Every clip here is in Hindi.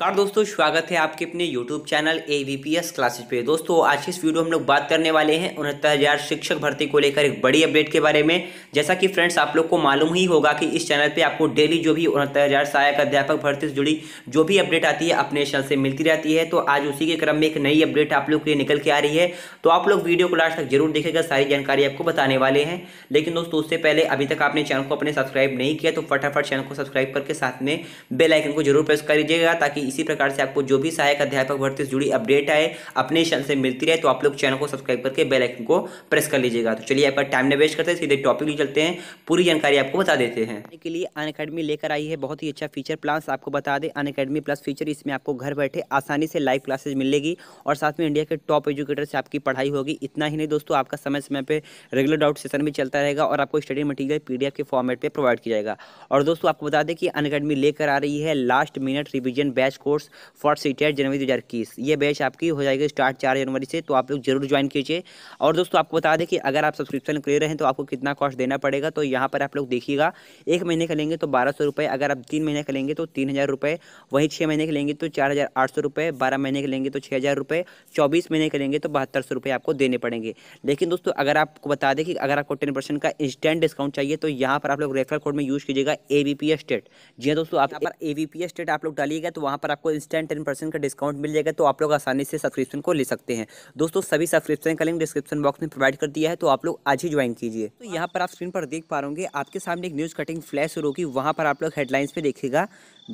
नमस्कार दोस्तों स्वागत है आपके अपने YouTube channel A V P S classes पे दोस्तों आज इस वीडियो हम लोग बात करने वाले हैं उनहत्तर हज़ार शिक्षक भर्ती को लेकर एक बड़ी अपडेट के बारे में जैसा कि फ्रेंड्स आप लोग को मालूम ही होगा कि इस चैनल पे आपको डेली जो भी उनहत्तर हज़ार सहायक अध्यापक भर्ती से जुड़ी जो भी अपडेट आती है अपने चैनल से मिलती रहती है तो आज उसी के क्रम में एक नई अपडेट आप लोग के लिए निकल के आ रही है तो आप लोग वीडियो को लास्ट तक जरूर देखेगा सारी जानकारी आपको बताने वाले हैं लेकिन दोस्तों उससे पहले अभी तक आपने चैनल को अपने सब्सक्राइब नहीं किया तो फटाफट चैनल को सब्सक्राइब करके साथ में बेलाइकन को जरूर प्रेस कर दीजिएगा ताकि इसी प्रकार से आपको जो भी सहायक अध्यापक भर्ती से जुड़ी अपडेट आए अपने चैनल से मिलती रहे तो आप लोग चैनल को सब्सक्राइब करके बेल आइकन को प्रेस कर लीजिएगा तो चलिए आपका टाइम वेस्ट करते हैं सीधे टॉपिक भी चलते हैं पूरी जानकारी आपको बता देते हैं के लिए अन अकेडमी लेकर आई है बहुत ही अच्छा फीचर प्लान आपको बता दें अन अकेडमी प्लस फीचर इसमें आपको घर बैठे आसानी से लाइव क्लासेज मिलेगी और साथ में इंडिया के टॉप एजुकेटर से आपकी पढ़ाई होगी इतना ही नहीं दोस्तों आपका समय समय पर रेगुलर डाउट सेशन भी चलता रहेगा और आपको स्टडी मटीरियल पीडीएफ के फॉर्मेट पे प्रोवाइड किया जाएगा और दोस्तों आपको बता दें कि अन लेकर आ रही है last minute revision batch crash course for CTET जनवरी दो हज़ार इक्कीस ये बैच आपकी हो जाएगी स्टार्ट चार जनवरी से तो आप लोग जरूर ज्वाइन कीजिए और दोस्तों आपको बता दें कि अगर आप सब्सक्रिप्शन ले रहे हैं तो आपको कितना कॉस्ट देना पड़ेगा तो यहाँ पर आप लोग देखिएगा एक महीने का लेंगे तो बारह सौ रुपये अगर आप तीन महीने का लेंगे तो तीन हज़ार रुपये वहीं छः महीने के लेंगे तो चार हज़ार आठ सौ रुपये बारह महीने के लेंगे तो छः हज़ार रुपये चौबीस महीने के लेंगे तो बहत्तर सौ रुपये आपको देने पड़ेंगे लेकिन दोस्तों अगर आपको बता दें कि अगर आपको टेन परसेंट का इंस्टेंट डिस्काउंट चाहिए तो यहाँ पर आप लोग रेफर कोड में यूज़ कीजिएगा A B P S state जी हाँ दोस्तों आप A B P S state आप लोग डालिएगा तो वहाँ पर पर आपको इंस्टेंट टेन परसेंट का डिस्काउंट मिल जाएगा तो आप लोग आसानी से सब्सक्रिप्शन को ले सकते हैं दोस्तों सभी सब्सक्रिप्शन का लिंक डिस्क्रिप्शन बॉक्स में प्रोवाइड कर दिया है तो आप लोग आज ही ज्वाइन कीजिए तो यहाँ पर आप स्क्रीन पर देख पा रहे आपके सामने एक न्यूज़ कटिंग फ्लैश शुरू होगी वहाँ पर आप लोग हेडलाइंस पर देखेगा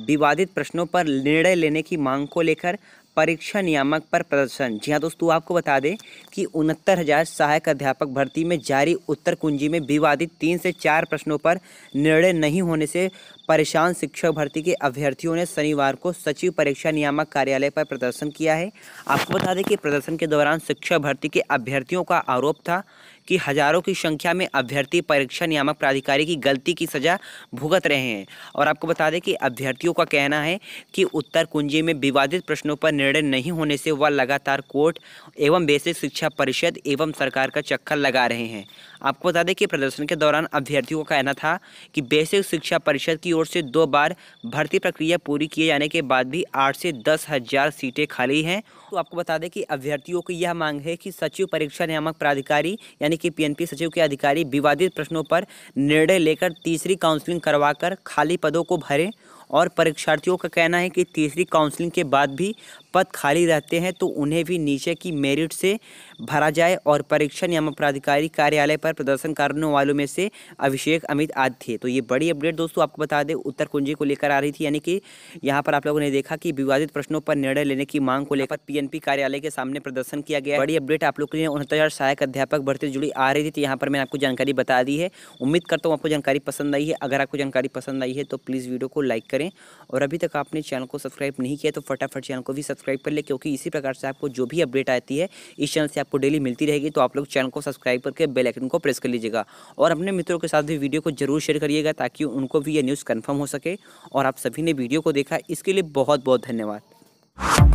विवादित प्रश्नों पर निर्णय लेने की मांग को लेकर परीक्षा नियामक पर प्रदर्शन जी हाँ दोस्तों आपको बता दें कि उनहत्तर हज़ार सहायक अध्यापक भर्ती में जारी उत्तर कुंजी में विवादित तीन से चार प्रश्नों पर निर्णय नहीं होने से परेशान शिक्षक भर्ती के अभ्यर्थियों ने शनिवार को सचिव परीक्षा नियामक कार्यालय पर प्रदर्शन किया है आपको बता दें कि प्रदर्शन के दौरान शिक्षक भर्ती के अभ्यर्थियों का आरोप था कि हजारों की संख्या में अभ्यर्थी परीक्षा नियामक प्राधिकारी की गलती की सजा भुगत रहे हैं और आपको बता दें कि अभ्यर्थियों का कहना है कि उत्तर कुंजी में विवादित प्रश्नों पर निर्णय नहीं होने से वह लगातार कोर्ट एवं बेसिक शिक्षा परिषद एवं सरकार का चक्कर लगा रहे हैं आपको बता दें कि प्रदर्शन के दौरान अभ्यर्थियों का कहना था कि बेसिक शिक्षा परिषद की ओर से दो बार भर्ती प्रक्रिया पूरी किए जाने के बाद भी आठ से दस हज़ार सीटें खाली हैं तो आपको बता दें कि अभ्यर्थियों की यह मांग है कि सचिव परीक्षा नियामक प्राधिकारी यानी कि पी सचिव के अधिकारी विवादित प्रश्नों पर निर्णय लेकर तीसरी काउंसिलिंग करवाकर खाली पदों को भरें और परीक्षार्थियों का कहना है कि तीसरी काउंसलिंग के बाद भी पद खाली रहते हैं तो उन्हें भी नीचे की मेरिट से भरा जाए और परीक्षा नियम प्राधिकारी कार्यालय पर प्रदर्शन करने वालों में से अभिषेक अमित आदि थे तो ये बड़ी अपडेट दोस्तों आपको बता दें उत्तर कुंजी को लेकर आ रही थी यानी कि यहाँ पर आप लोगों ने देखा कि विवादित प्रश्नों पर निर्णय लेने की मांग को लेकर पी कार्यालय के सामने प्रदर्शन किया गया बड़ी अपडेट आप लोग के लिए उनहत्तर सहायक अध्यापक भर्ती जुड़ी आ रही थी तो यहाँ पर मैंने आपको जानकारी बता दी है उम्मीद करता हूँ आपको जानकारी पसंद आई है अगर आपको जानकारी पसंद आई है तो प्लीज़ वीडियो को लाइक करें और अभी तक आपने चैनल को सब्सक्राइब नहीं किया तो फटाफट चैनल को भी सब्सक्राइब कर ले क्योंकि इसी प्रकार से आपको जो भी अपडेट आती है इस चैनल से आपको डेली मिलती रहेगी तो आप लोग चैनल को सब्सक्राइब करके बेलाइकन को प्रेस कर लीजिएगा और अपने मित्रों के साथ भी वीडियो को जरूर शेयर करिएगा ताकि उनको भी यह न्यूज़ कन्फर्म हो सके और आप सभी ने वीडियो को देखा इसके लिए बहुत बहुत धन्यवाद